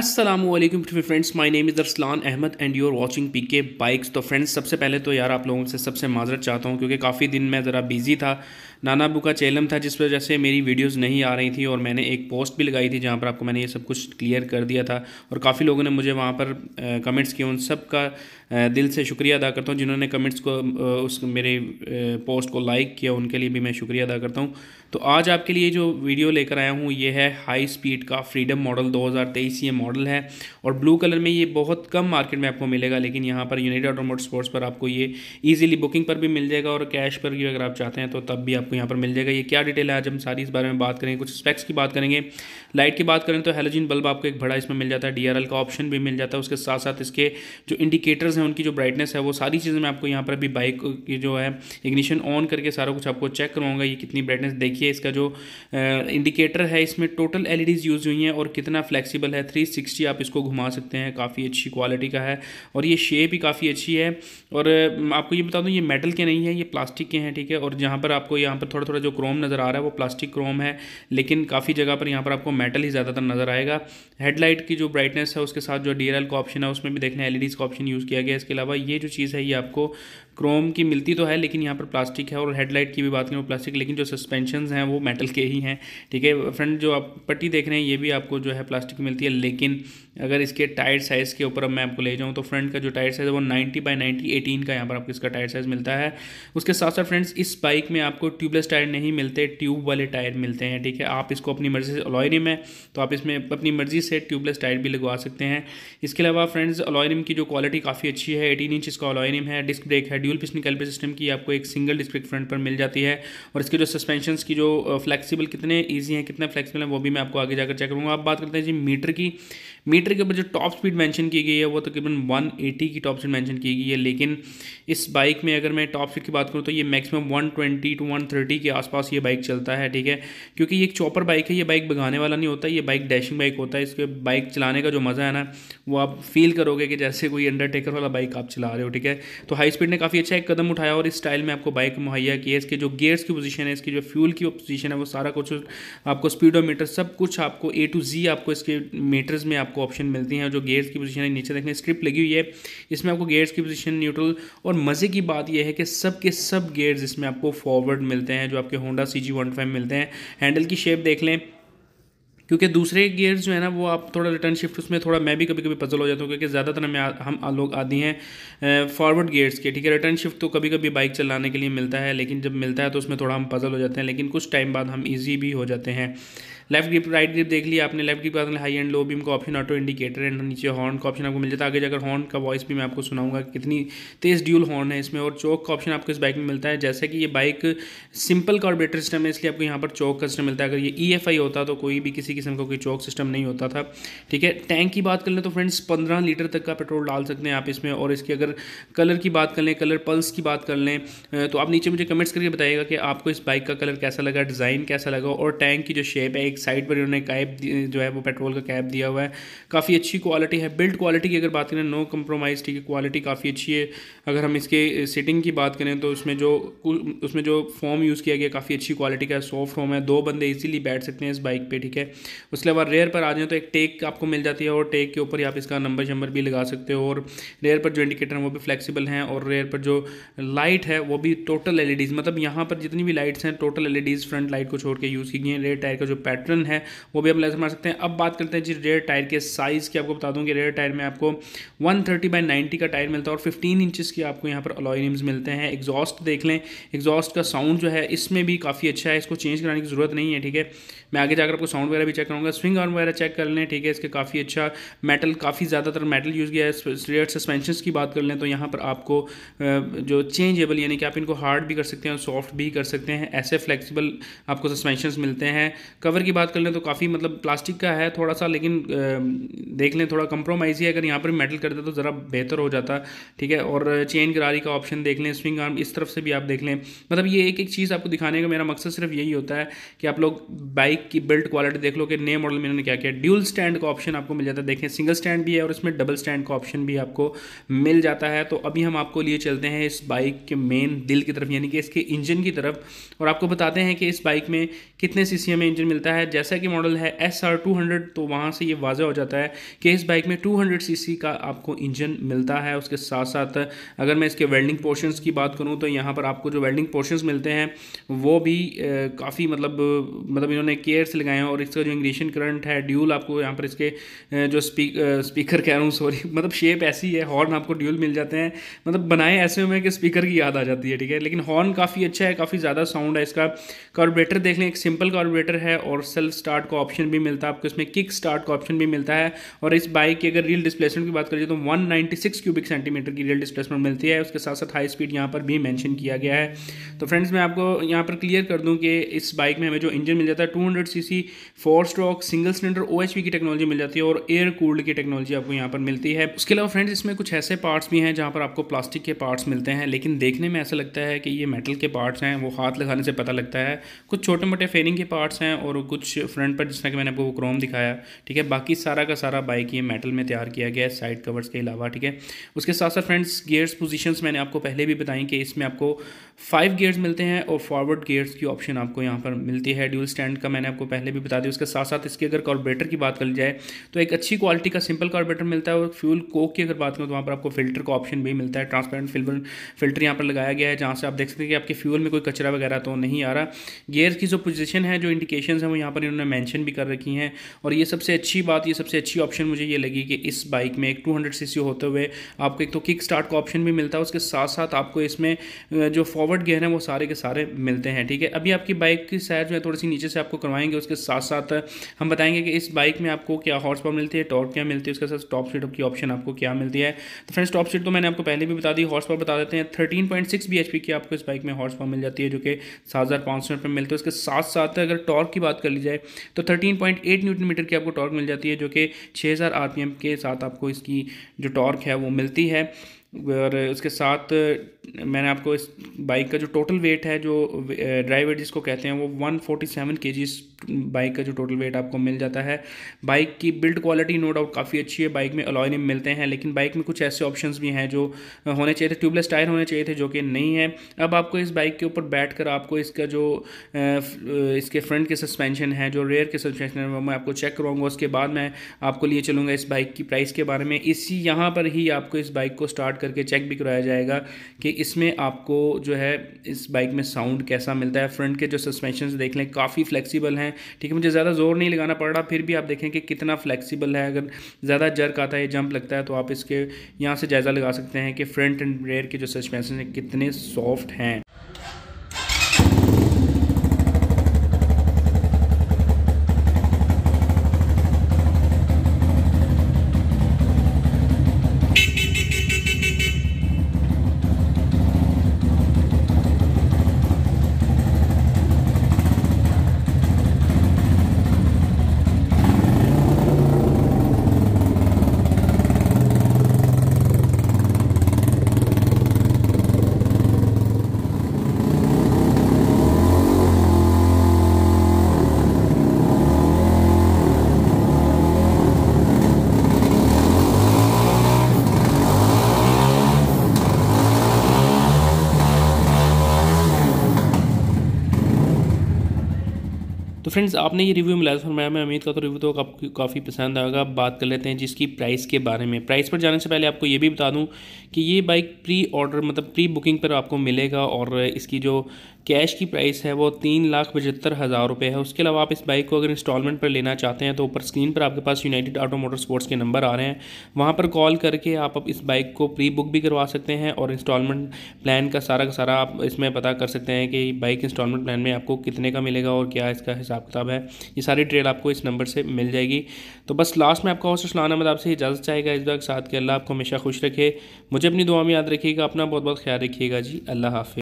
Aslam friends my name is Arsalan Ahmed and U R P K bikes तो friends सबसे पहले तो यार आप लोगों से सबसे माजरत चाहता हूँ क्योंकि काफ़ी दिन मैं ज़रा बिज़ी था नाना बुका चेलम था जिस वजह से मेरी वीडियोस नहीं आ रही थी और मैंने एक पोस्ट भी लगाई थी जहाँ पर आपको मैंने ये सब कुछ क्लियर कर दिया था और काफ़ी लोगों ने मुझे वहाँ पर कमेंट्स किए उन सब का दिल से शुक्रिया अदा करता हूँ जिन्होंने कमेंट्स को उस मेरे पोस्ट को लाइक किया उनके लिए भी मैं शुक्रिया अदा करता हूँ तो आज आपके लिए जो वीडियो लेकर आया हूँ ये है हाई स्पीड का फ्रीडम मॉडल 2023 ये मॉडल है और ब्लू कलर में ये बहुत कम मार्केट में आपको मिलेगा लेकिन यहाँ पर यूनाइटेड ऑटोमोट स्पोर्ट्स पर आपको ये ईजिली बुकिंग पर भी मिल जाएगा और कैश पर भी अगर आप चाहते हैं तो तब भी आप आपको यहाँ पर मिल जाएगा ये क्या डिटेल है आज हम सारी इस बारे में बात करेंगे कुछ स्पेक्स की बात करेंगे लाइट की बात करें तो हेलोजिन बल्ब आपको एक बड़ा इसमें मिल जाता है डी का ऑप्शन भी मिल जाता है उसके साथ साथ इसके जो इंडिकेटर्स हैं उनकी जो ब्राइटनेस है वो सारी चीज़ें मैं आपको यहाँ पर अभी बाइक की जो है इग्निशन ऑन करके सारा कुछ आपको चेक करवाऊंगा ये कितनी ब्राइटनेस देखिए इसका जो इंडिकेटर है इसमें टोटल एल यूज़ हुई हैं और कितना फ्लैक्सीबल है थ्री सिक्सटी आप इसको घुमा सकते हैं काफ़ी अच्छी क्वालिटी का है और ये शेप ही काफ़ी अच्छी है और आपको ये बता दूँ ये मेटल के नहीं है ये प्लास्टिक के हैं ठीक है और जहाँ पर आपको यहाँ पर थोड़ा थोड़ा जो क्रोम नज़र आ रहा है वो प्लास्टिक क्रोम है लेकिन काफ़ी जगह पर यहाँ पर आपको मेटल ही ज़्यादातर नज़र आएगा हेडलाइट की जो ब्राइटनेस है उसके साथ जो डी का ऑप्शन है उसमें भी देखने एल e का ऑप्शन यूज़ किया गया इसके अलावा ये जो चीज़ है ये आपको क्रोम की मिलती तो है लेकिन यहाँ पर प्लास्टिक है और हेडलाइट की भी बात करें वो प्लास्टिक लेकिन जो सस्पेंशन हैं वो मेटल के ही हैं ठीक है फ्रंट जो आप पट्टी देख रहे हैं ये भी आपको जो है प्लास्टिक मिलती है लेकिन अगर इसके टायर साइज़ के ऊपर अब मैं आपको ले जाऊँ तो फ्रंट का जो टायर साइज़ है वो नाइन्टी बाय नाइन्टी एटीन का यहाँ पर आपको इसका टायर साइज़ मिलता है उसके साथ साथ फ्रेंड्स इस बाइक में आपको ट्यूबलेस टायर नहीं मिलते ट्यूब वाले टायर मिलते हैं ठीक है आप इसको अपनी मर्ज़ी से अलॉयरिम है तो आप इसमें अपनी मर्ज़ी से ट्यूबलेस टायर भी लगवा सकते हैं इसके अलावा फ्रेंड्स अलॉयरिम की जो क्वालिटी काफ़ी अच्छी है एटीन इंच इसका अलॉयरिम है डिस्क ब्रेक है ड्यूल पिस्टन कैलिपर सिस्टम की आपको एक सिंगल डिस्प्ले फ्रंट पर मिल जाती है और इसके जो सस्पेंशन की जो फ्लेक्सिबल कितने ईजी हैं कितने फ्लेक्सिबल हैं वो भी मैं आपको आगे जाकर चेक करूँगा आप बात करते हैं जी मीटर की मीटर के ऊपर जो टॉप स्पीड मैंशन की गई है वो तकरीबन वन की टॉप स्पीड मैंशन की गई है लेकिन इस बाइक में अगर मैं टॉप स्पीड की बात करूँ तो ये मैक्सिमम वन टू वन के आसपास ये बाइक चलता है ठीक है क्योंकि ये एक चॉपर बाइक है ये बाइक भगाने वाला नहीं होता ये बाइक डैशिंग बाइक होता है इसके बाइक चलाने का जो मज़ा है ना वो आप फील करोगे कि जैसे कोई अंडरटेकर वाला बाइक आप चला रहे हो ठीक है तो हाई स्पीड ने काफ़ी अच्छा एक कदम उठाया और इस स्टाइल में आपको बाइक मुहैया किया इसके जो गेयर्स की पोजीशन है इसकी जो फ्यूल की पोजीशन है वो सारा कुछ आपको स्पीडोमीटर सब कुछ आपको ए टू जी आपको इसके मीटर्स में आपको ऑप्शन मिलती हैं जो गेयर्स की पोजीशन है नीचे देखने स्ट्रिप लगी हुई है इसमें आपको गेयर्स की पोजीशन न्यूट्रल और मज़े की बात यह है कि सब के सब गेयर्स इसमें आपको फॉरवर्ड मिलते हैं जो आपके होंडा सी जी मिलते हैं हैंडल की शेप देख लें क्योंकि दूसरे गियर्स जो है ना वो आप थोड़ा रिटर्न शिफ्ट उसमें थोड़ा मैं भी कभी कभी पजल हो जाता हूँ क्योंकि ज़्यादातर हमें हम लोग आदि हैं फॉरवर्ड गियर्स के ठीक है रिटर्न शिफ्ट तो कभी कभी बाइक चलाने के लिए मिलता है लेकिन जब मिलता है तो उसमें थोड़ा हम पजल हो जाते हैं लेकिन कुछ टाइम बाद हम ईजी भी हो जाते हैं लेफ्ट ग्रिप राइट ग्रिप देख लिया आपने लेफ्ट ग्रिप का हाई एंड लो बीम का ऑप्शन ऑटो इंडिकेटर एंड नीचे हॉर्न का ऑप्शन आपको मिल जाता है आगे जाकर हॉर्न का वॉइस भी मैं आपको सुनाऊंगा कि कितनी तेज ड्यूल हॉर्न है इसमें और चौक का ऑप्शन आपको इस बाइक में मिलता है जैसे कि ये बाइक सिंपल कॉर्बेटर सिस्टम है इसलिए आपको यहाँ पर चौक का सिस्टम मिलता है अगर ये ई एफ आई होता तो कोई भी किसी किस्म का कोई चौक सिस्टम नहीं होता था ठीक है टैंक की बात कर लें तो फ्रेंड्स पंद्रह लीटर तक का पेट्रोल डाल सकते हैं आप इसमें और इसकी अगर कलर की बात कर लें कलर पल्स की बात कर लें तो आप नीचे मुझे कमेंट्स करके बताइएगा कि आपको इस बाइक का कलर कैसा लगा डिज़ाइन कैसा लगा और टैंक की जो शेप है एक साइड पर इन्होंने कैप जो है वो पेट्रोल का कैप दिया हुआ है काफ़ी अच्छी क्वालिटी है बिल्ड क्वालिटी की अगर बात करें नो कम्प्रोमाइज़ ठीक है क्वालिटी काफ़ी अच्छी है अगर हम इसके सिटिंग की बात करें तो उसमें जो उसमें जो फॉर्म यूज़ किया गया काफ़ी अच्छी क्वालिटी का सॉफ्ट फॉर्म है दो बंदे ईजिली बैठ सकते हैं इस बाइक पर ठीक है उसके अलावा रेयर पर आ जाए तो एक टेक आपको मिल जाती है और टेक के ऊपर ही आप इसका नंबर शंबर भी लगा सकते हो और रेयर पर जो इंडिकेटर हैं वो भी फ्लेक्सीबल हैं और रेयर पर जो लाइट है वो भी टोटल एल e मतलब यहाँ पर जितनी भी लाइट्स हैं टोटल एल फ्रंट लाइट को छोड़ के यूज़ की गई हैं रेयर टायर का जो पैटर्न पैटर्न है वो भी आप लेजर मार सकते हैं अब बात करते हैं जी रेयर टायर के साइज़ की आपको बता दूँ कि रेयर टायर में आपको वन थर्टी बाई नाइन्टी का टायर मिलता है और फिफ्टीन इंचज़ की आपको यहाँ पर अलॉयनिम्स मिलते हैं एग्जॉस्ट देख लें एग्जॉस्ट का साउंड जो है इसमें भी काफ़ी अच्छा है इसको चेंज कराने की ज़रूरत नहीं है ठीक है मैं आगे जाकर आपको साउंड वगैरह भी चेक करूँगा स्विंग आर्म वगैरह चेक कर लें ठीक है इसके काफ़ी अच्छा मेटल काफ़ी ज़्यादातर मेटल यूज़ किया है रेयर सस्पेंशन की बात कर लें तो यहाँ पर आपको जो चेंजेबल यानी कि आप इनको हार्ड भी कर सकते हैं और सॉफ्ट भी कर सकते हैं ऐसे फ्लेक्सिबल आपको सस्पेंशन मिलते हैं कवर की बात कर लें तो काफ़ी मतलब प्लास्टिक का है थोड़ा सा लेकिन देख लें थोड़ा कंप्रोमाइज ही अगर यहाँ पर मेटल करते तो ज़रा बेहतर हो जाता ठीक है और चेन गरारी का ऑप्शन देख लें स्विंग आर्म इस तरफ से भी आप देख लें मतलब ये एक एक चीज़ आपको दिखाने का मेरा मकसद सिर्फ यही होता है कि आप लोग बाइक की बिल्ट क्वालिटी देख लो कि नए मॉडल में इन्होंने क्या किया ड्यूल स्टैंड का ऑप्शन आपको मिल जाता है देखें सिंगल स्टैंड भी है और इसमें डबल स्टैंड का ऑप्शन भी आपको मिल जाता है तो अभी हम आपको लिए चलते हैं इस बाइक के मेन दिल की तरफ यानी कि इसके इंजन की तरफ और आपको बताते हैं कि इस बाइक में कितने सी में इंजन मिलता है है जैसा कि मॉडल है एस आर टू हंड्रेड तो वहाँ से ये वाजह हो जाता है कि इस बाइक में टू हंड्रेड सी सी का आपको इंजन मिलता है उसके साथ साथ अगर मैं इसके वेल्डिंग पोर्शंस की बात करूँ तो यहाँ पर आपको जो वेल्डिंग पोर्शंस मिलते हैं वो भी काफ़ी मतलब मतलब इन्होंने केयर से लगाए हैं और इसका जो इंग्रेशन करंट है ड्यूल आपको यहाँ पर इसके जो स्पीक स्पीकर कह रहा हूँ सॉरी मतलब शेप ऐसी है हॉर्न आपको ड्यूल मिल जाते हैं मतलब बनाए ऐसे में कि स्पीकर की याद आ जाती है ठीक है लेकिन हॉर्न काफ़ी अच्छा है काफ़ी ज़्यादा साउंड है इसका कार्बोरेटर देख लें एक सिंपल कार्बोरेटर है और सेल्फ स्टार्ट का ऑप्शन भी मिलता है आपको इसमें किक स्टार्ट का ऑप्शन भी मिलता है और इस बाइक की अगर रियल डिस्प्लेसमेंट की बात करिए तो 196 क्यूबिक सेंटीमीटर की रियल डिस्प्लेसमेंट मिलती है उसके साथ साथ हाई स्पीड यहाँ पर भी मैंशन किया गया है तो फ्रेंड्स मैं आपको यहाँ पर क्लियर कर दूँ कि इस बाइक में हमें जो इंजन मिल जाता है two hundred c four stroke single cylinder ओ की टेक्नोलॉजी मिल जाती है और एयर कूल्ड की टेक्नोलॉजी आपको यहाँ पर मिलती है उसके अलावा फ्रेंड्स इसमें कुछ ऐसे पार्ट्स भी हैं जहाँ पर आपको प्लास्टिक के पार्ट्स मिलते हैं लेकिन देखने में ऐसा लगता है कि ये मेटल के पार्ट्स हैं वो हाथ लगाने से पता लगता है कुछ छोटे मोटे फेरिंग के पार्ट्स हैं और कुछ कुछ फ्रंट पर जिसना कि मैंने आपको क्रोम दिखाया ठीक है बाकी सारा का सारा बाइक ये मेटल में तैयार किया गया है साइड कवर्स के अलावा ठीक है उसके साथ साथ फ्रेंड्स गियर्स पोजिशन मैंने आपको पहले भी बताई कि इसमें आपको फाइव गेयर्स मिलते हैं और फॉरवर्ड गेयर्स की ऑप्शन आपको यहाँ पर मिलती है ड्यूल स्टैंड का मैंने आपको पहले भी बता दिया उसके साथ साथ इसकी अगर कार्बोरेटर की बात कर जाए तो एक अच्छी क्वालिटी का सिंपल कार्बोरेटर मिलता है और फ्यूल कोक की अगर बात करें तो वहाँ पर आपको फिल्टर का ऑप्शन भी मिलता है ट्रांसपेरेंट फिल्म फिल्टर यहाँ पर लगाया गया है जहाँ से आप देख सकते हैं कि आपके फ्यूल में कोई कचरा वगैरह तो नहीं आ रहा गेयर की जो पोजिशन है जो इंडिकेशन है वो यहाँ पर इन्होंने मैंशन भी कर रखी हैं और ये सबसे अच्छी बात ये सबसे अच्छी ऑप्शन मुझे ये लगी कि इस बाइक में एक टू हंड्रेड होते हुए आपको एक तो किक स्टार्ट का ऑप्शन भी मिलता है उसके साथ साथ आपको इसमें जो फॉरवर्ड फॉरवर्ड गियर हैं वो सारे के सारे मिलते हैं ठीक है अभी आपकी बाइक की सैर जो है थोड़ी सी नीचे से आपको करवाएंगे उसके साथ साथ हम बताएंगे कि इस बाइक में आपको क्या हॉर्स पावर मिलती है टॉर्क क्या मिलती है उसके साथ टॉप सीट की ऑप्शन आपको क्या मिलती है तो फ्रेंड्स टॉप सीट तो मैंने आपको पहले भी बता दी हॉर्स पावर बता देते हैं thirteen point six B H P की आपको इस बाइक में हॉर्स पावर मिल जाती है जो कि सात हज़ार पाँच सौ रुपये मिलती है उसके साथ साथ अगर टॉर्क की बात कर ली जाए तो thirteen point eight newton metre की आपको टॉर्क मिल जाती है जो कि छः हज़ार आर पी एम के साथ आपको इसकी जो टॉर्क है वो मिलती है और उसके साथ मैंने आपको इस बाइक का जो टोटल वेट है जो ड्राइवर जिसको कहते हैं वो वन फोर्टी सेवन के जीज़ बाइक का जो टोटल वेट आपको मिल जाता है बाइक की बिल्ड क्वालिटी नो डाउट काफ़ी अच्छी है बाइक में अलॉय मिलते हैं लेकिन बाइक में कुछ ऐसे ऑप्शंस भी हैं जो होने चाहिए थे ट्यूबलेस टायर होने चाहिए थे जो कि नहीं है अब आपको इस बाइक के ऊपर बैठ कर आपको इसका जो इसके फ्रंट के सस्पेंशन है जो रेयर के सस्पेंशन है वो मैं आपको चेक करवाऊंगा उसके बाद मैं आपको लिए चलूँगा इस बाइक की प्राइस के बारे में इसी यहाँ पर ही आपको इस बाइक को स्टार्ट करके चेक भी कराया जाएगा कि इसमें आपको जो है इस बाइक में साउंड कैसा मिलता है फ्रंट के जो सस्पेंशन देख लें काफ़ी फ्लेक्सीबल हैं है ठीक है मुझे ज़्यादा जोर नहीं लगाना पड़ रहा फिर भी आप देखें कि कितना फ्लेक्सिबल है अगर ज़्यादा जर्क आता है जंप लगता है तो आप इसके यहाँ से जायज़ा लगा सकते हैं कि फ्रंट एंड रेयर के जो सस्पेंसन है कितने सॉफ्ट हैं तो फ्रेंड्स आपने ये रिव्यू मिलाया फरमाया मैं उम्मीद करता तो रिव्यू तो आपको काफ़ी पसंद आएगा बात कर लेते हैं जिसकी प्राइस के बारे में प्राइस पर जाने से पहले आपको ये भी बता दूँ कि ये बाइक प्री ऑर्डर मतलब प्री बुकिंग पर आपको मिलेगा और इसकी जो कैश की प्राइस है वो तीन लाख पचहत्तर हज़ार रुपये है उसके अलावा आप इस बाइक को अगर इंस्टॉलमेंट पर लेना चाहते हैं तो ऊपर स्क्रीन पर आपके पास यूनाइटेड ऑटो मोटर स्पोर्ट्स के नंबर आ रहे हैं वहाँ पर कॉल करके आप इस बाइक को प्री बुक भी करवा सकते हैं और इंस्टॉलमेंट प्लान का सारा का सारा आप इसमें पता कर सकते हैं कि बाइक इंस्टॉलमेंट प्लान में आपको कितने का मिलेगा और क्या इसका हिसाब किताब है ये सारी डिटेल आपको इस नंबर से मिल जाएगी तो बस लास्ट में आपका हौसला सलान अहमद आपसे इजाज़त चाहेगा इस बाइक साथ के अल्लाह आपको हमेशा खुश रखे मुझे अपनी दुआ में याद रखिएगा अपना बहुत बहुत ख्याल रखिएगा जी अल्लाह हाफि